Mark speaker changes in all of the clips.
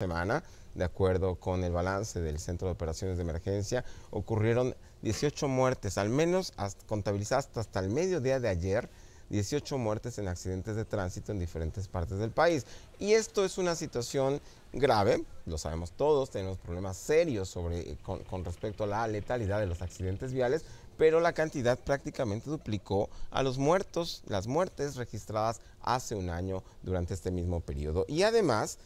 Speaker 1: semana, de acuerdo con el balance del Centro de Operaciones de Emergencia, ocurrieron 18 muertes, al menos contabilizadas hasta, el el mediodía de ayer, 18 muertes en accidentes de tránsito en diferentes partes del país. Y esto es una situación grave, lo sabemos todos, tenemos problemas serios sobre, eh, con respecto a la letalidad de los accidentes viales, pero la cantidad prácticamente duplicó a los muertos, las muertes registradas hace un año durante este mismo periodo. Y además,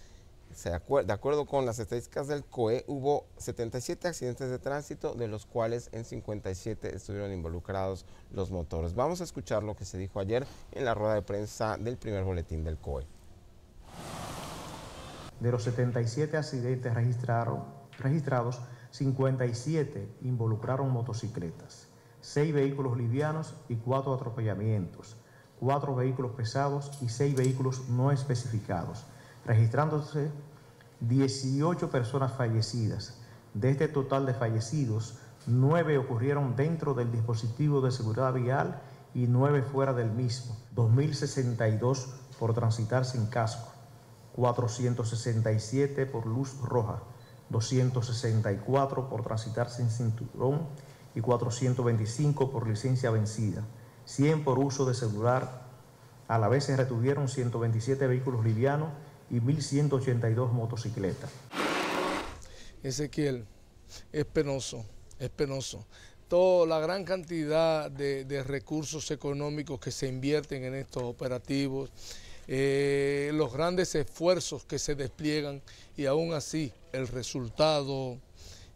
Speaker 1: de acuerdo con las estadísticas del COE, hubo 77 accidentes de tránsito, de los cuales en 57 estuvieron involucrados los motores. Vamos a escuchar lo que se dijo ayer en la rueda de prensa del primer boletín del COE.
Speaker 2: De los 77 accidentes registrados, 57 involucraron motocicletas, 6 vehículos livianos y 4 atropellamientos, 4 vehículos pesados y 6 vehículos no especificados registrándose 18 personas fallecidas. De este total de fallecidos, 9 ocurrieron dentro del dispositivo de seguridad vial y 9 fuera del mismo, 2.062 por transitar sin casco, 467 por luz roja, 264 por transitar sin cinturón y 425 por licencia vencida, 100 por uso de celular. A la vez se retuvieron 127 vehículos livianos y 1.182 motocicletas.
Speaker 3: Ezequiel, es penoso, es penoso. Toda la gran cantidad de, recursos económicos que se invierten en estos operativos, eh, los grandes esfuerzos que se despliegan y aún así el resultado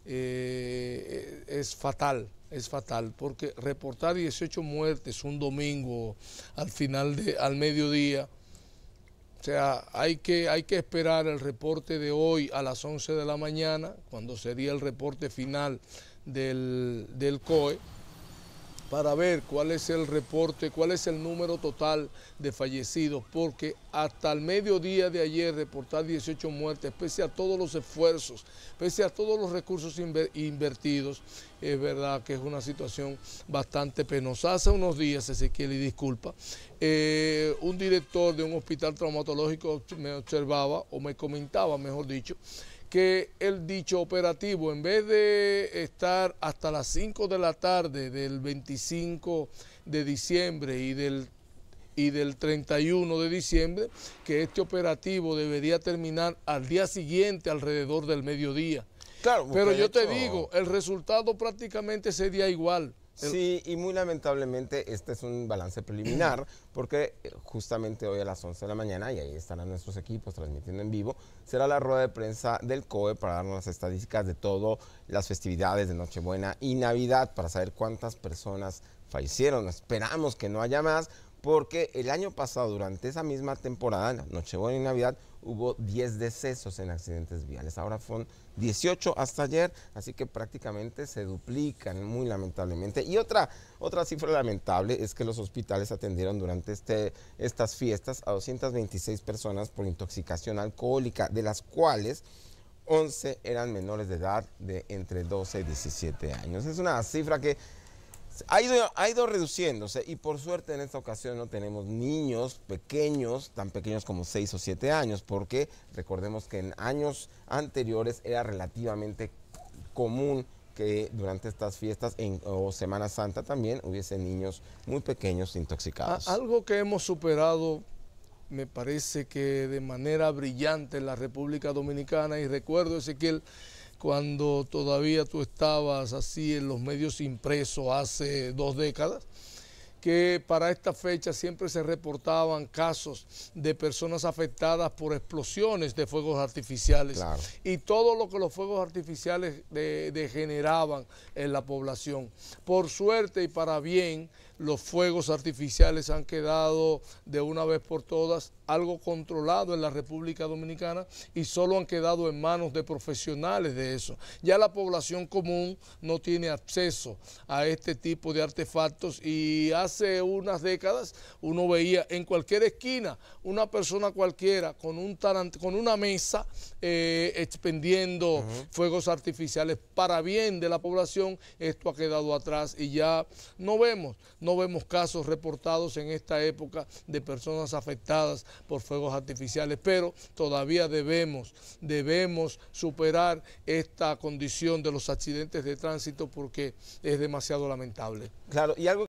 Speaker 3: eh, es fatal, es fatal, porque reportar 18 muertes un domingo al final de, al mediodía, sea, hay que, hay que esperar el reporte de hoy a las 11 de la mañana, cuando sería el reporte final del, del COE para ver cuál es el reporte, cuál es el número total de fallecidos, porque hasta el mediodía de ayer reportar 18 muertes, pese a todos los esfuerzos, pese a todos los recursos invertidos, es verdad que es una situación bastante penosa. Hace unos días, Ezequiel, y disculpa, eh, un director de un hospital traumatológico me observaba, o me comentaba, mejor dicho, que el dicho operativo, en vez de estar hasta las 5 de la tarde del 25 de diciembre y del y del 31 de diciembre, que este operativo debería terminar al día siguiente, alrededor del mediodía. Pero yo te digo, el resultado prácticamente sería
Speaker 1: igual. Sí, y muy lamentablemente este es un balance preliminar porque eh, justamente hoy a las 11 de la mañana, y ahí estarán nuestros equipos transmitiendo en vivo, será la rueda de prensa del COE para darnos las estadísticas de todo, las festividades de Nochebuena y Navidad para saber cuántas personas fallecieron. Esperamos que no haya más porque el año pasado, durante esa misma temporada, Nochebuena y Navidad, hubo 10 decesos en accidentes viales. Ahora son 18 hasta ayer, así que prácticamente se duplican, muy lamentablemente. Y otra, otra cifra lamentable es que los hospitales atendieron durante este, estas fiestas a 226 personas por intoxicación alcohólica, de las cuales 11 eran menores de edad de entre 12 y 17 años. Es una cifra que ha ido, reduciéndose y por suerte en esta ocasión no tenemos niños pequeños, tan pequeños como 6 o 7 años, porque recordemos que en años anteriores era relativamente común que durante estas fiestas en, o Semana Santa también hubiese niños muy pequeños intoxicados.
Speaker 3: Algo que hemos superado me parece que de manera brillante en la República Dominicana y recuerdo Ezequiel cuando todavía tú estabas así en los medios impresos hace dos décadas, que para esta fecha siempre se reportaban casos de personas afectadas por explosiones de fuegos artificiales y todo lo que los fuegos artificiales degeneraban en la población. Por suerte y para bien, los fuegos artificiales han quedado de una vez por todas algo controlado en la República Dominicana y solo han quedado en manos de profesionales de eso. Ya la población común no tiene acceso a este tipo de artefactos y hace unas décadas uno veía en cualquier esquina una persona cualquiera con, un con una mesa eh, expendiendo fuegos artificiales para bien de la población. Esto ha quedado atrás y ya no vemos, no vemos casos reportados en esta época de personas afectadas por fuegos artificiales, pero todavía debemos, debemos superar esta condición de los accidentes de tránsito porque es demasiado lamentable. Claro, y